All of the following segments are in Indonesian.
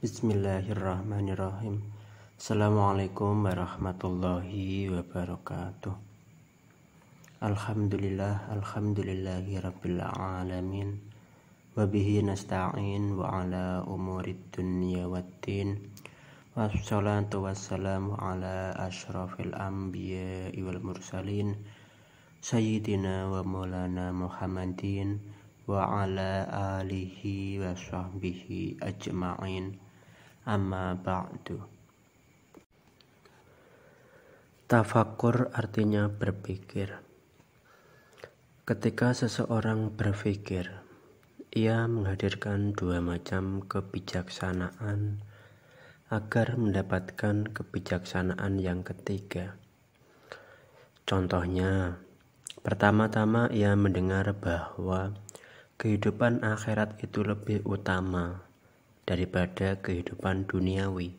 Bismillahirrahmanirrahim Assalamualaikum warahmatullahi wabarakatuh Alhamdulillah Alhamdulillahi Rabbil Alamin Wabihi nasta'in wa ala umurid dunya wa din Wassalatu wassalamu ala ashrafil anbiya wal mursalin Sayyidina wa maulana Muhammadin wa ala alihi wa sahbihi ajma'in amma ba'du Tafakur artinya berpikir Ketika seseorang berpikir ia menghadirkan dua macam kebijaksanaan agar mendapatkan kebijaksanaan yang ketiga Contohnya, pertama-tama ia mendengar bahwa kehidupan akhirat itu lebih utama daripada kehidupan duniawi.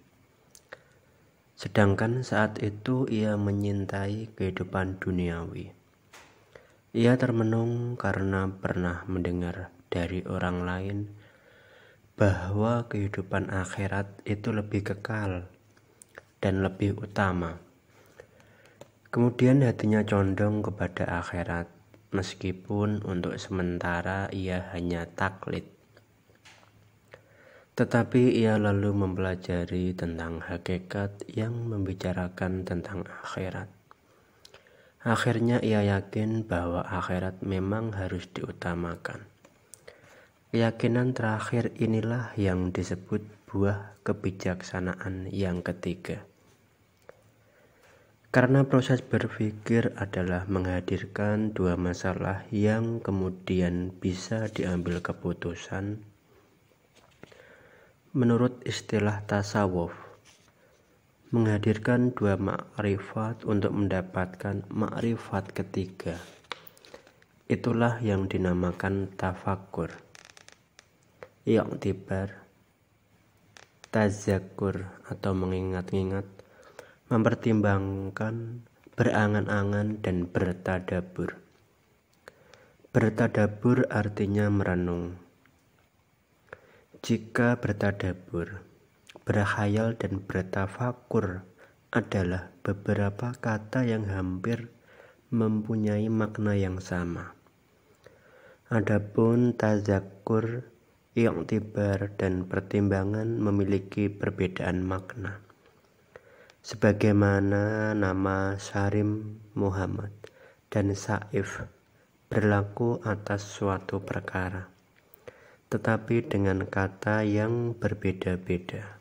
Sedangkan saat itu ia menyintai kehidupan duniawi. Ia termenung karena pernah mendengar dari orang lain bahwa kehidupan akhirat itu lebih kekal dan lebih utama. Kemudian hatinya condong kepada akhirat, meskipun untuk sementara ia hanya taklit. Tetapi ia lalu mempelajari tentang hakikat yang membicarakan tentang akhirat. Akhirnya ia yakin bahwa akhirat memang harus diutamakan. Keyakinan terakhir inilah yang disebut buah kebijaksanaan yang ketiga. Karena proses berpikir adalah menghadirkan dua masalah yang kemudian bisa diambil keputusan Menurut istilah tasawuf, menghadirkan dua makrifat untuk mendapatkan makrifat ketiga. Itulah yang dinamakan tafakur, tibar, tazakur atau mengingat-ingat, mempertimbangkan, berangan-angan, dan bertadabur. Bertadabur artinya merenung jika bertadabur, berhayal dan bertafakur adalah beberapa kata yang hampir mempunyai makna yang sama. Adapun tazakur, i'tibar dan pertimbangan memiliki perbedaan makna. Sebagaimana nama Sarim Muhammad dan Saif berlaku atas suatu perkara tetapi dengan kata yang berbeda-beda.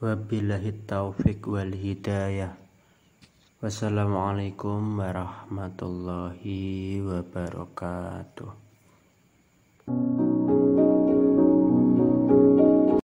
Wabillahi taufik wal hidayah. Wassalamualaikum warahmatullahi wabarakatuh.